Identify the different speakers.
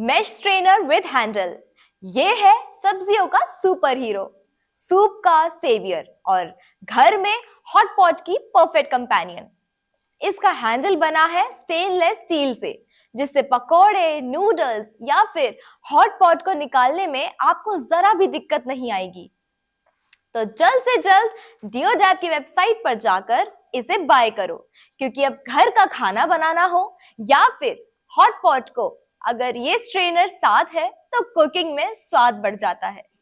Speaker 1: mesh strainer with handle ये है सब्जियों का सुपर हीरो सूप का सेवियर और घर में हॉट पॉट की परफेक्ट कंपेनियन इसका हैंडल बना है स्टेनलेस स्टील से जिससे पकोड़े नूडल्स या फिर हॉट पॉट को निकालने में आपको जरा भी दिक्कत नहीं आएगी तो जल्द से जल्द डिओ डैब की वेबसाइट पर जाकर इसे बाय करो क्योंकि अब घर का खाना बनाना हो या फिर हॉट पॉट को अगर ये स्ट्रेनर साथ है तो कुकिंग में स्वाद बढ़ जाता है